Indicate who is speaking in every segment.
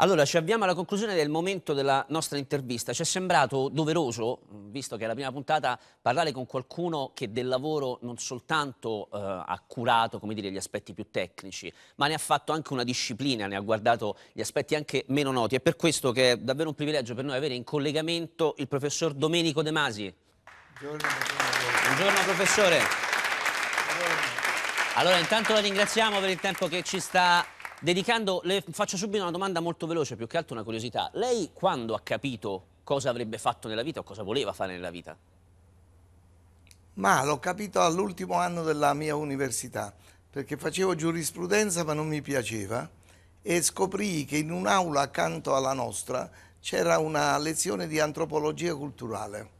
Speaker 1: Allora, ci avviamo alla conclusione del momento della nostra intervista. Ci è sembrato doveroso, visto che è la prima puntata, parlare con qualcuno che del lavoro non soltanto eh, ha curato dire, gli aspetti più tecnici, ma ne ha fatto anche una disciplina, ne ha guardato gli aspetti anche meno noti. È per questo che è davvero un privilegio per noi avere in collegamento il professor Domenico De Masi. Buongiorno, Buongiorno professore. Buongiorno. Allora, intanto la ringraziamo per il tempo che ci sta dedicando, le faccio subito una domanda molto veloce, più che altro una curiosità. Lei quando ha capito cosa avrebbe fatto nella vita o cosa voleva fare nella
Speaker 2: vita? Ma l'ho capito all'ultimo anno della mia università, perché facevo giurisprudenza ma non mi piaceva e scoprii che in un'aula accanto alla nostra c'era una lezione di antropologia culturale.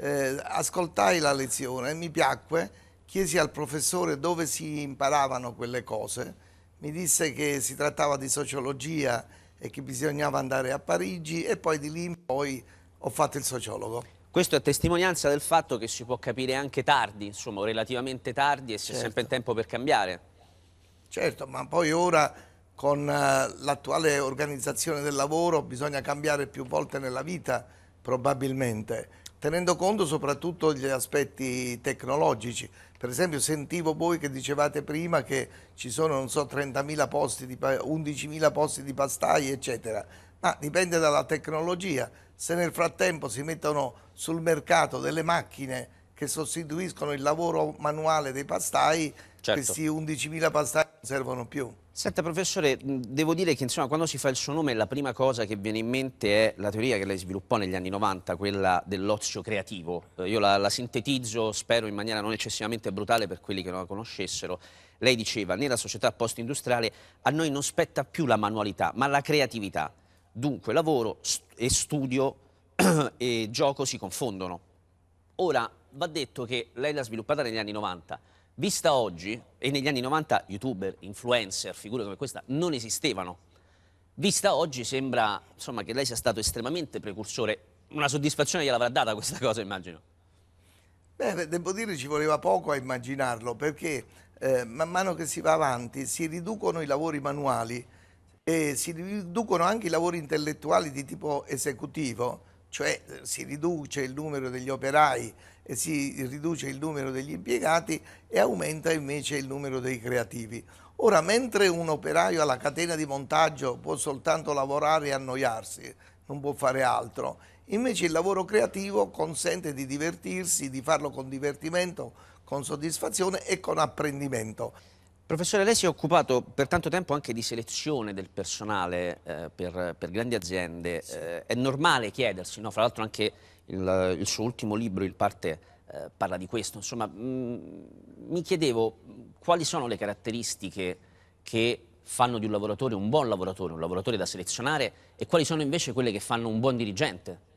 Speaker 2: Eh, ascoltai la lezione, mi piacque, chiesi al professore dove si imparavano quelle cose mi disse che si trattava di sociologia e che bisognava andare a Parigi e poi di lì in poi ho fatto il sociologo.
Speaker 1: Questo è testimonianza del fatto che si può capire anche tardi, insomma relativamente tardi e si certo. è sempre in tempo per
Speaker 2: cambiare. Certo, ma poi ora con eh, l'attuale organizzazione del lavoro bisogna cambiare più volte nella vita probabilmente tenendo conto soprattutto degli aspetti tecnologici. Per esempio sentivo voi che dicevate prima che ci sono, non so, 30.000 posti, di, 11.000 posti di pastai, eccetera, ma dipende dalla tecnologia. Se nel frattempo si mettono sul mercato delle macchine che sostituiscono il lavoro manuale dei pastai, certo. questi 11.000 pastai non servono più. Senta professore, devo dire che insomma, quando si fa il suo nome
Speaker 1: la prima cosa che viene in mente è la teoria che lei sviluppò negli anni 90, quella dell'ozio creativo. Eh, io la, la, sintetizzo, spero, in maniera non eccessivamente brutale per quelli che non la conoscessero. Lei diceva, nella società post-industriale a noi non spetta più la manualità, ma la creatività. Dunque lavoro e studio e gioco si confondono. Ora, va detto che lei l'ha sviluppata negli anni 90 Vista oggi, e negli anni 90 youtuber, influencer, figure come questa non esistevano. Vista oggi sembra insomma, che lei sia stato estremamente precursore. Una soddisfazione gliel'avrà data questa cosa, immagino.
Speaker 2: Beh, devo dire ci voleva poco a immaginarlo perché eh, man mano che si va avanti si riducono i lavori manuali e si riducono anche i lavori intellettuali di tipo esecutivo cioè si riduce il numero degli operai e si riduce il numero degli impiegati e aumenta invece il numero dei creativi. Ora, mentre un operaio alla catena di montaggio può soltanto lavorare e annoiarsi, non può fare altro, invece il lavoro creativo consente di divertirsi, di farlo con divertimento, con soddisfazione e con apprendimento.
Speaker 1: Professore, lei si è occupato per tanto tempo anche di selezione del personale eh, per, per, grandi aziende. Sì. Eh, è normale chiedersi, no? fra l'altro anche il, il, suo ultimo libro, Il Parte, eh, parla di questo. Insomma, mh, mm, mi chiedevo quali sono le caratteristiche che fanno di un lavoratore un buon lavoratore, un lavoratore da selezionare e quali sono invece quelle che fanno un buon dirigente?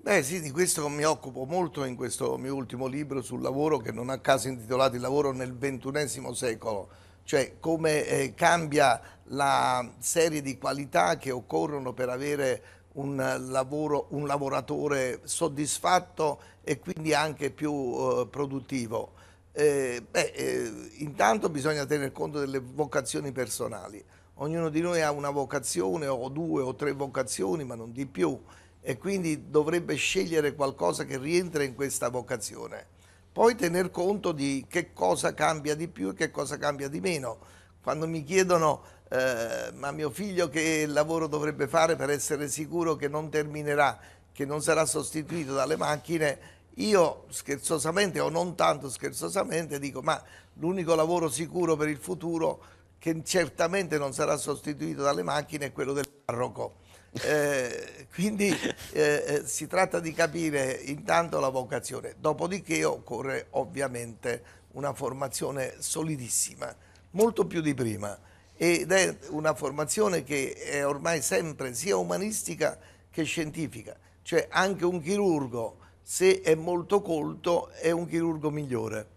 Speaker 2: Beh sì, di questo mi occupo molto in questo mio ultimo libro sul lavoro che non a caso intitolato Il lavoro nel ventunesimo secolo, cioè come eh, cambia la serie di qualità che occorrono per avere un, lavoro, un lavoratore soddisfatto e quindi anche più eh, produttivo. Eh, beh, eh, intanto bisogna tener conto delle vocazioni personali. Ognuno di noi ha una vocazione o due o tre vocazioni, ma non di più e quindi dovrebbe scegliere qualcosa che rientra in questa vocazione. Poi tener conto di che cosa cambia di più e che cosa cambia di meno. Quando mi chiedono eh, ma mio figlio che lavoro dovrebbe fare per essere sicuro che non terminerà, che non sarà sostituito dalle macchine, io scherzosamente o non tanto scherzosamente dico ma l'unico lavoro sicuro per il futuro che certamente non sarà sostituito dalle macchine è quello del parroco eh, quindi eh, eh, si tratta di capire intanto la vocazione, dopodiché occorre ovviamente una formazione solidissima, molto più di prima, ed è una formazione che è ormai sempre sia umanistica che scientifica, cioè anche un chirurgo se è molto colto è un chirurgo migliore.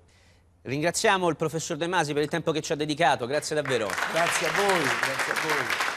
Speaker 2: Ringraziamo il professor
Speaker 1: De Masi per il tempo che ci ha dedicato, grazie davvero.
Speaker 2: Grazie a voi, grazie a voi.